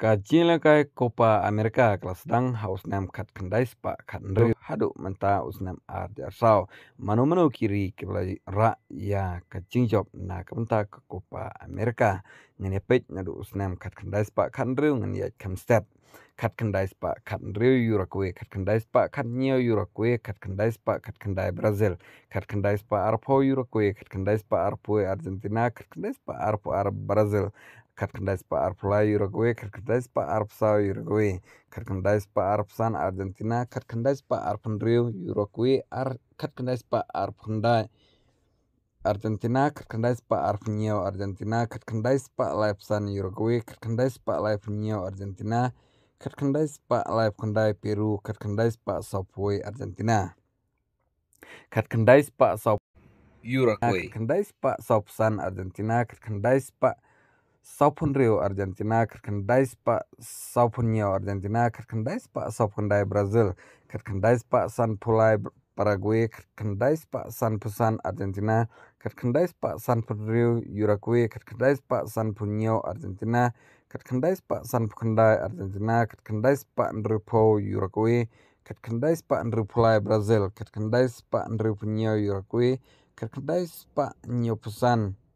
ka jin la kai kopa america kala sedang haus nam khat kandai spa khat ndu hadu menta us nam ar ja sao manu manu kiri ya ke bla ra ya ka jing job na ka menta ka kopa america ngene pet ngadu us nam khat kandai spa khat ndu ngene ya kam step khat kandai spa khat ndu yurakwe khat kandai spa khat nyo yurakwe khat kandai spa khat kandai brazil khat kandai spa arpo yurakwe khat kandai spa arpo argentina khat kandai spa arpo ar brazil ከርክንዳይስ በአርፕ ላይ ዩሩጓዌ ከርክንዳይስ በአርፕ ሳው ዩሩጓዌ ከርክንዳይስ በአርፕ ሳን አርጀንቲና ከርክንዳይስ በአርፕ ንድሪው ዩሩጓዌ ከርክንዳይስ በአርፕ ንዳይ አርጀንቲና ከርክንዳይስ በአርፕ ኒያው አርጀንቲና ከርክንዳይስ በላይፍ ሳን ዩሩጓዌ ከርክንዳይስ በላይፍ ኒያው አርጀንቲና ከርክንዳይስ በላይፍ ኩንዳይ ፔሩ ከርክንዳይስ በሳፖይ አርጀንቲና ከርክንዳይስ በሳ ዩሩጓዌ ከርክንዳይስ በሳፕ ሳን አርጀንቲና ከርክንዳይስ በ saupun Rio Argentina kerkendai sepak saupun Nio Argentina kerkendai sepak saupun Dai Brazil kerkendai sepak San Pulai Paraguay kerkendai sepak San Pusan Argentina kerkendai sepak San Pun Rio Uruguay kerkendai sepak San Pun Nio Argentina kerkendai sepak San Pukendai Argentina kerkendai sepak Nrupo Uruguay kerkendai sepak Nrupulai Brazil kerkendai sepak Nrupo Nio Uruguay kerkendai sepak Nio Pusan Argentina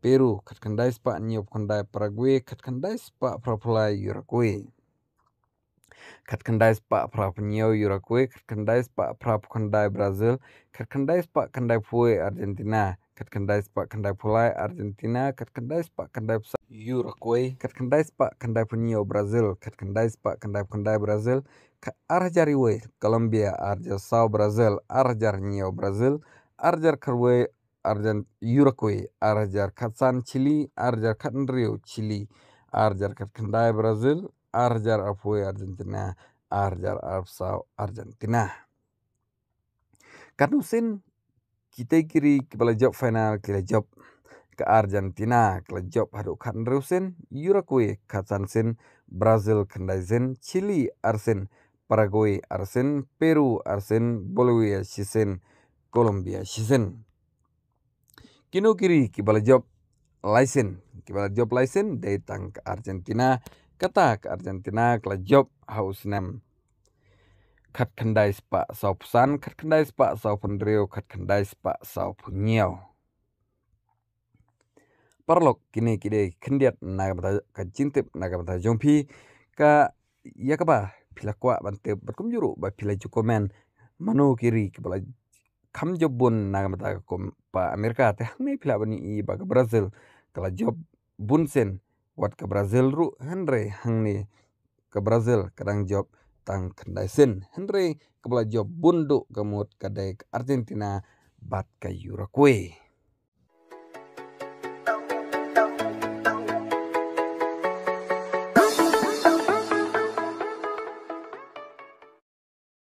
Peru, katkandai spa nyop kandai Paraguay, katkandai spa prapula Uruguay. Katkandai spa prap nyo Uruguay, katkandai spa prap kandai Brazil, katkandai spa kandai pui Argentina, katkandai spa kandai pulai Argentina, katkandai spa kandai psa Uruguay, katkandai spa kandai punyo Brazil, katkandai spa kandai kandai Brazil, arjari we Colombia, arjar sao Brazil, arjar nyo Brazil, arjar kerwe ar jar Uruguay, ar jar Kazan Chile, ar jar Kazan Rio Chile, ar jar Kazan Dai Brazil, ar jar Afue Argentina, ar jar Afsau Argentina. Kanusin kita kiri kepala job final kira job ke Argentina kira job haduk Kazan Rio sin Uruguay Kazan sin Brazil kandai sin Chile ar sin Paraguay ar sin Peru ar sin Bolivia sin Colombia sin. Kino kiri kibala job laisin. Kibala job laisin datang ke Argentina. Kata ke Argentina kala job haus nem. Kat kandai spa sau pusan, kat kandai spa sau pendrio, kat kandai spa sau punyau. Parlok kini kide kendiat naga bata ka jintip naga bata jompi ka yakaba pilakwa bantip berkumjuru ba pilajukomen manu kiri kibala job kam job bun nagam ta ko pa america te hang nei phila bani i ba brazil kala job bun sen wat ka brazil ru henre hang nei ka brazil kadang job tang kandai sen henre ka bla job bun du kamut ka dai argentina bat ka uruguay